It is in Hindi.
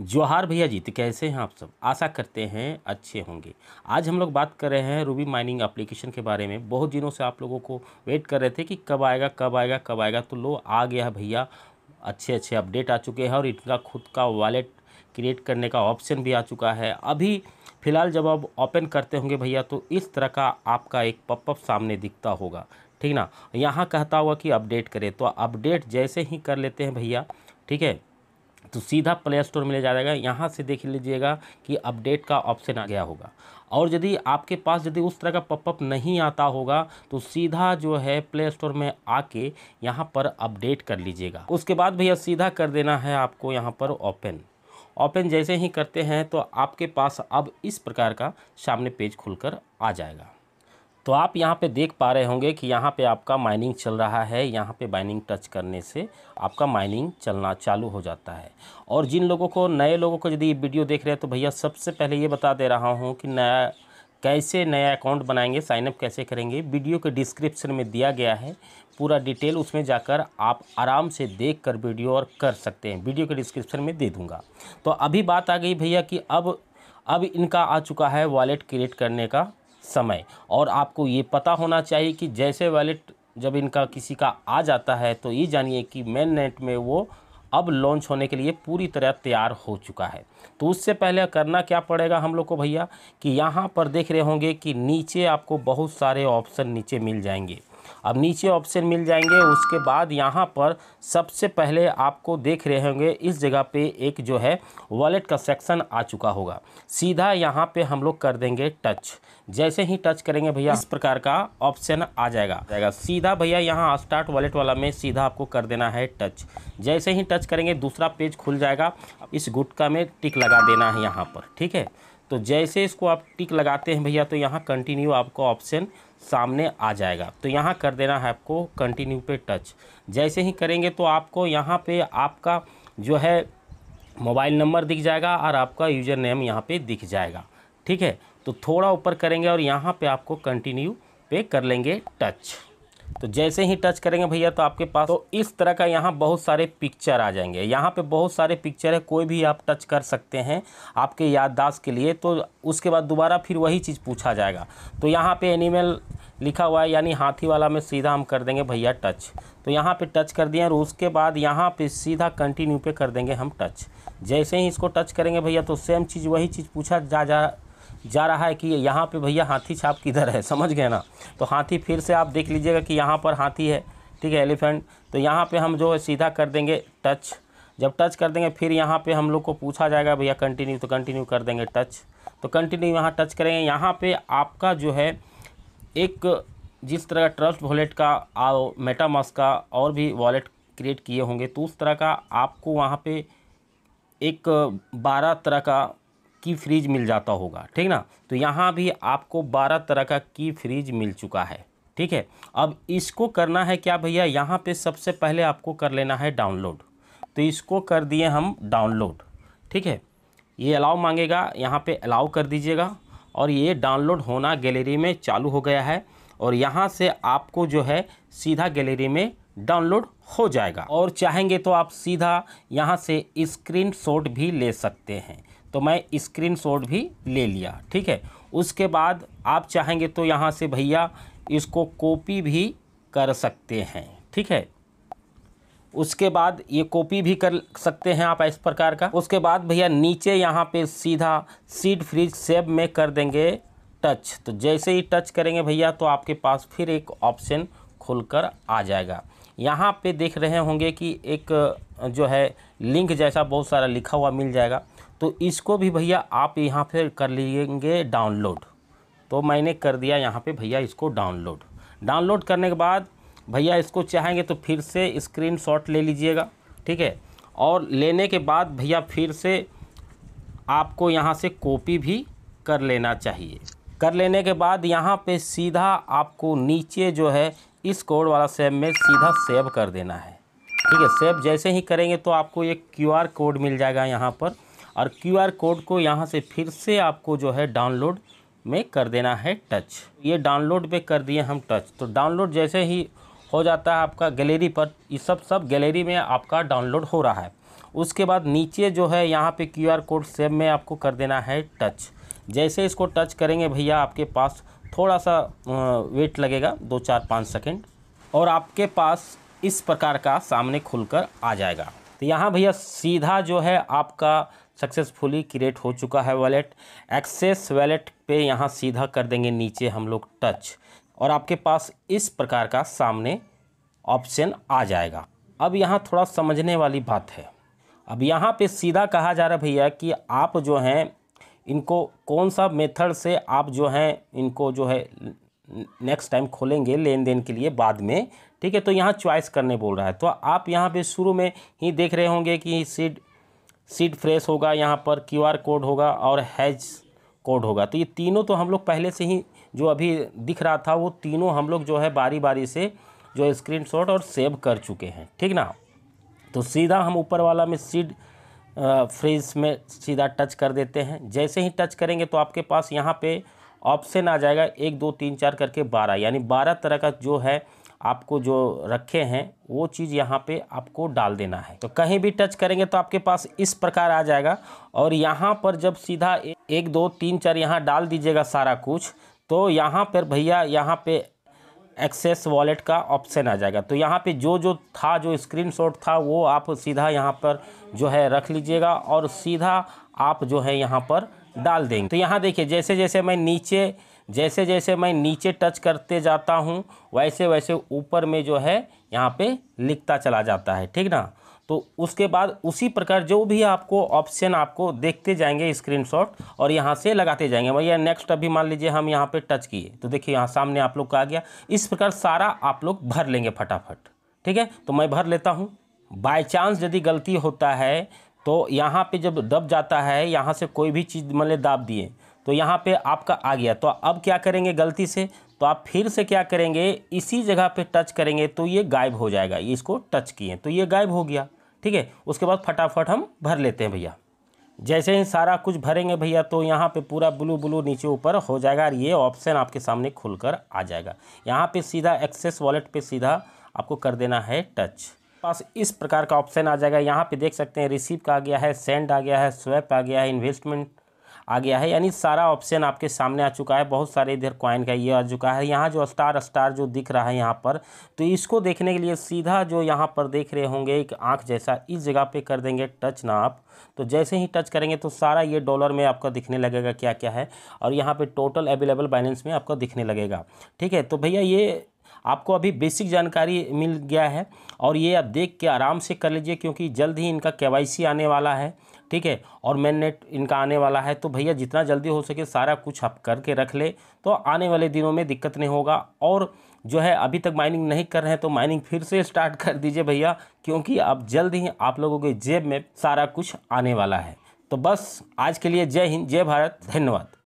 जोहार भैया जी तो कैसे हैं आप सब आशा करते हैं अच्छे होंगे आज हम लोग बात कर रहे हैं रूबी माइनिंग एप्लीकेशन के बारे में बहुत दिनों से आप लोगों को वेट कर रहे थे कि कब आएगा कब आएगा कब आएगा तो लो आ गया भैया अच्छे अच्छे अपडेट आ चुके हैं और इनका खुद का वॉलेट क्रिएट करने का ऑप्शन भी आ चुका है अभी फ़िलहाल जब आप ओपन करते होंगे भैया तो इस तरह का आपका एक पपअप सामने दिखता होगा ठीक ना यहाँ कहता हुआ कि अपडेट करें तो अपडेट जैसे ही कर लेते हैं भैया ठीक है तो सीधा प्ले स्टोर में ले जाएगा यहाँ से देख लीजिएगा कि अपडेट का ऑप्शन आ गया होगा और यदि आपके पास यदि उस तरह का पपअप नहीं आता होगा तो सीधा जो है प्ले स्टोर में आके यहाँ पर अपडेट कर लीजिएगा उसके बाद भैया सीधा कर देना है आपको यहाँ पर ओपन ओपन जैसे ही करते हैं तो आपके पास अब इस प्रकार का सामने पेज खुलकर आ जाएगा तो आप यहाँ पे देख पा रहे होंगे कि यहाँ पे आपका माइनिंग चल रहा है यहाँ पे माइनिंग टच करने से आपका माइनिंग चलना चालू हो जाता है और जिन लोगों को नए लोगों को यदि ये वीडियो देख रहे हैं तो भैया सबसे पहले ये बता दे रहा हूँ कि नया कैसे नया अकाउंट बनाएंगे साइनअप कैसे करेंगे वीडियो के डिस्क्रिप्शन में दिया गया है पूरा डिटेल उसमें जाकर आप आराम से देख कर वीडियो और कर सकते हैं वीडियो के डिस्क्रिप्शन में दे दूँगा तो अभी बात आ गई भैया कि अब अब इनका आ चुका है वॉलेट क्रिएट करने का समय और आपको ये पता होना चाहिए कि जैसे वैलेट जब इनका किसी का आ जाता है तो ये जानिए कि मेन नेट में वो अब लॉन्च होने के लिए पूरी तरह तैयार हो चुका है तो उससे पहले करना क्या पड़ेगा हम लोग को भैया कि यहाँ पर देख रहे होंगे कि नीचे आपको बहुत सारे ऑप्शन नीचे मिल जाएंगे अब नीचे ऑप्शन मिल जाएंगे उसके बाद यहाँ पर सबसे पहले आपको देख रहे होंगे इस जगह पे एक जो है वॉलेट का सेक्शन आ चुका होगा सीधा यहाँ पे हम लोग कर देंगे टच जैसे ही टच करेंगे भैया इस प्रकार का ऑप्शन आ जाएगा जाएगा सीधा भैया यहाँ स्टार्ट वॉलेट वाला में सीधा आपको कर देना है टच जैसे ही टच करेंगे दूसरा पेज खुल जाएगा इस गुटका में टिक लगा देना है यहाँ पर ठीक है तो जैसे इसको आप टिक लगाते हैं भैया तो यहाँ कंटिन्यू आपको ऑप्शन सामने आ जाएगा तो यहाँ कर देना है आपको कंटिन्यू पे टच जैसे ही करेंगे तो आपको यहाँ पे आपका जो है मोबाइल नंबर दिख जाएगा और आपका यूज़र नेम यहाँ पे दिख जाएगा ठीक है तो थोड़ा ऊपर करेंगे और यहाँ पे आपको कंटिन्यू पे कर लेंगे टच तो जैसे ही टच करेंगे भैया तो आपके पास तो इस तरह का यहाँ बहुत सारे पिक्चर आ जाएंगे यहाँ पे बहुत सारे पिक्चर है कोई भी आप टच कर सकते हैं आपके याददाश्त के लिए तो उसके बाद दोबारा फिर वही चीज़ पूछा जाएगा तो यहाँ पर एनिमल लिखा हुआ है यानी हाथी वाला में सीधा हम कर देंगे भैया टच तो यहाँ पे टच कर दिए और उसके बाद यहाँ पे सीधा कंटिन्यू पे कर देंगे हम टच जैसे ही इसको टच करेंगे भैया तो सेम चीज़ वही चीज़ पूछा जा जा जा रहा है कि यहाँ पे भैया हाथी छाप किधर है समझ गए ना तो हाथी फिर से आप देख लीजिएगा कि यहाँ पर हाथी है ठीक है एलिफेंट तो यहाँ पे हम जो है सीधा कर देंगे टच जब टच कर देंगे फिर यहाँ पे हम लोग को पूछा जाएगा भैया कंटिन्यू तो कंटिन्यू कर देंगे टच तो कंटिन्यू यहाँ टच करेंगे यहाँ पर आपका जो है एक जिस तरह का ट्रस्ट वॉलेट का मेटामस का और भी वॉलेट क्रिएट किए होंगे तो उस तरह का आपको वहाँ पर एक बारह तरह का की फ्रीज मिल जाता होगा ठीक ना तो यहाँ भी आपको बारह तरह का की फ्रीज मिल चुका है ठीक है अब इसको करना है क्या भैया यहाँ पे सबसे पहले आपको कर लेना है डाउनलोड तो इसको कर दिए हम डाउनलोड ठीक है ये अलाउ मांगेगा यहाँ पे अलाउ कर दीजिएगा और ये डाउनलोड होना गैलरी में चालू हो गया है और यहाँ से आपको जो है सीधा गैलरी में डाउनलोड हो जाएगा और चाहेंगे तो आप सीधा यहाँ से स्क्रीन भी ले सकते हैं तो मैं स्क्रीन भी ले लिया ठीक है उसके बाद आप चाहेंगे तो यहाँ से भैया इसको कॉपी भी कर सकते हैं ठीक है उसके बाद ये कॉपी भी कर सकते हैं आप इस प्रकार का उसके बाद भैया नीचे यहाँ पे सीधा सीड फ्रिज सेब में कर देंगे टच तो जैसे ही टच करेंगे भैया तो आपके पास फिर एक ऑप्शन खुलकर आ जाएगा यहाँ पे देख रहे होंगे कि एक जो है लिंक जैसा बहुत सारा लिखा हुआ मिल जाएगा तो इसको भी भैया आप यहाँ पर कर लेंगे डाउनलोड तो मैंने कर दिया यहाँ पे भैया इसको डाउनलोड डाउनलोड करने के बाद भैया इसको चाहेंगे तो फिर से स्क्रीन ले लीजिएगा ठीक है और लेने के बाद भैया फिर से आपको यहाँ से कॉपी भी कर लेना चाहिए कर लेने के बाद यहाँ पे सीधा आपको नीचे जो है इस कोड वाला सेव में सीधा सेव कर देना है ठीक है सेव जैसे ही करेंगे तो आपको एक क्यूआर कोड मिल जाएगा यहाँ पर और क्यूआर कोड को यहाँ से फिर से आपको जो है डाउनलोड में कर देना है टच ये डाउनलोड में कर दिए हम टच तो डाउनलोड जैसे ही हो जाता है आपका गैलरी पर ये सब सब गैलरी में आपका डाउनलोड हो रहा है उसके बाद नीचे जो है यहाँ पे क्यूआर कोड सेव में आपको कर देना है टच जैसे इसको टच करेंगे भैया आपके पास थोड़ा सा वेट लगेगा दो चार पाँच सेकेंड और आपके पास इस प्रकार का सामने खुलकर आ जाएगा तो यहाँ भैया सीधा जो है आपका सक्सेसफुली क्रिएट हो चुका है वॉलेट एक्सेस वॉलेट पे यहाँ सीधा कर देंगे नीचे हम लोग टच और आपके पास इस प्रकार का सामने ऑप्शन आ जाएगा अब यहाँ थोड़ा समझने वाली बात है अब यहाँ पे सीधा कहा जा रहा भैया कि आप जो हैं इनको कौन सा मेथड से आप जो हैं इनको जो है नेक्स्ट टाइम खोलेंगे लेन देन के लिए बाद में ठीक है तो यहाँ च्वाइस करने बोल रहा है तो आप यहाँ पे शुरू में ही देख रहे होंगे कि सीड सीड फ्रेश होगा यहाँ पर क्यूआर कोड होगा और हैज कोड होगा तो ये तीनों तो हम लोग पहले से ही जो अभी दिख रहा था वो तीनों हम लोग जो है बारी बारी से जो शॉट और सेव कर चुके हैं ठीक ना तो सीधा हम ऊपर वाला में सीड फ्रीज में सीधा टच कर देते हैं जैसे ही टच करेंगे तो आपके पास यहाँ पे ऑप्शन आ जाएगा एक दो तीन चार करके बारह यानी बारह तरह का जो है आपको जो रखे हैं वो चीज़ यहाँ पे आपको डाल देना है तो कहीं भी टच करेंगे तो आपके पास इस प्रकार आ जाएगा और यहाँ पर जब सीधा एक दो तीन चार यहाँ डाल दीजिएगा सारा कुछ तो यहाँ पर भैया यहाँ पे एक्सेस वॉलेट का ऑप्शन आ जाएगा तो यहाँ पे जो जो था जो स्क्रीनशॉट था वो आप सीधा यहाँ पर जो है रख लीजिएगा और सीधा आप जो है यहाँ पर डाल देंगे तो यहाँ देखिए जैसे जैसे मैं नीचे जैसे जैसे मैं नीचे टच करते जाता हूँ वैसे वैसे ऊपर में जो है यहाँ पर लिखता चला जाता है ठीक ना तो उसके बाद उसी प्रकार जो भी आपको ऑप्शन आपको देखते जाएंगे स्क्रीनशॉट और यहाँ से लगाते जाएंगे भैया नेक्स्ट अभी मान लीजिए हम यहाँ पे टच किए तो देखिए यहाँ सामने आप लोग का आ गया इस प्रकार सारा आप लोग भर लेंगे फटाफट ठीक है तो मैं भर लेता हूँ बाई चांस यदि गलती होता है तो यहाँ पर जब दब जाता है यहाँ से कोई भी चीज़ मान लें दाब दिए तो यहाँ पर आपका आ गया तो अब क्या करेंगे गलती से तो आप फिर से क्या करेंगे इसी जगह पे टच करेंगे तो ये गायब हो जाएगा ये इसको टच किए तो ये गायब हो गया ठीक है उसके बाद फटाफट हम भर लेते हैं भैया जैसे ही सारा कुछ भरेंगे भैया तो यहाँ पे पूरा ब्लू ब्लू नीचे ऊपर हो जाएगा और ये ऑप्शन आपके सामने खुलकर आ जाएगा यहाँ पे सीधा एक्सेस वॉलेट पे सीधा आपको कर देना है टच पास इस प्रकार का ऑप्शन आ जाएगा यहाँ पे देख सकते हैं रिसीव का आ गया है सेंड आ गया है स्वैप आ गया है इन्वेस्टमेंट आ गया है यानी सारा ऑप्शन आपके सामने आ चुका है बहुत सारे इधर कॉइन का ये आ चुका है यहाँ जो स्टार स्टार जो दिख रहा है यहाँ पर तो इसको देखने के लिए सीधा जो यहाँ पर देख रहे होंगे एक आँख जैसा इस जगह पर कर देंगे टच ना आप तो जैसे ही टच करेंगे तो सारा ये डॉलर में आपका दिखने लगेगा क्या क्या है और यहाँ पर टोटल अवेलेबल बैलेंस में आपका दिखने लगेगा ठीक है तो भैया ये आपको अभी बेसिक जानकारी मिल गया है और ये आप देख के आराम से कर लीजिए क्योंकि जल्द ही इनका के आने वाला है ठीक है और मेन नेट इनका आने वाला है तो भैया जितना जल्दी हो सके सारा कुछ आप करके रख ले तो आने वाले दिनों में दिक्कत नहीं होगा और जो है अभी तक माइनिंग नहीं कर रहे हैं तो माइनिंग फिर से स्टार्ट कर दीजिए भैया क्योंकि अब जल्द ही आप लोगों के जेब में सारा कुछ आने वाला है तो बस आज के लिए जय हिंद जय भारत धन्यवाद